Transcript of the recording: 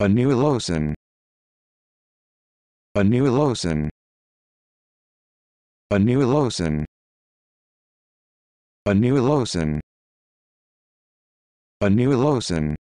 new Anulosin. A new Anulosin.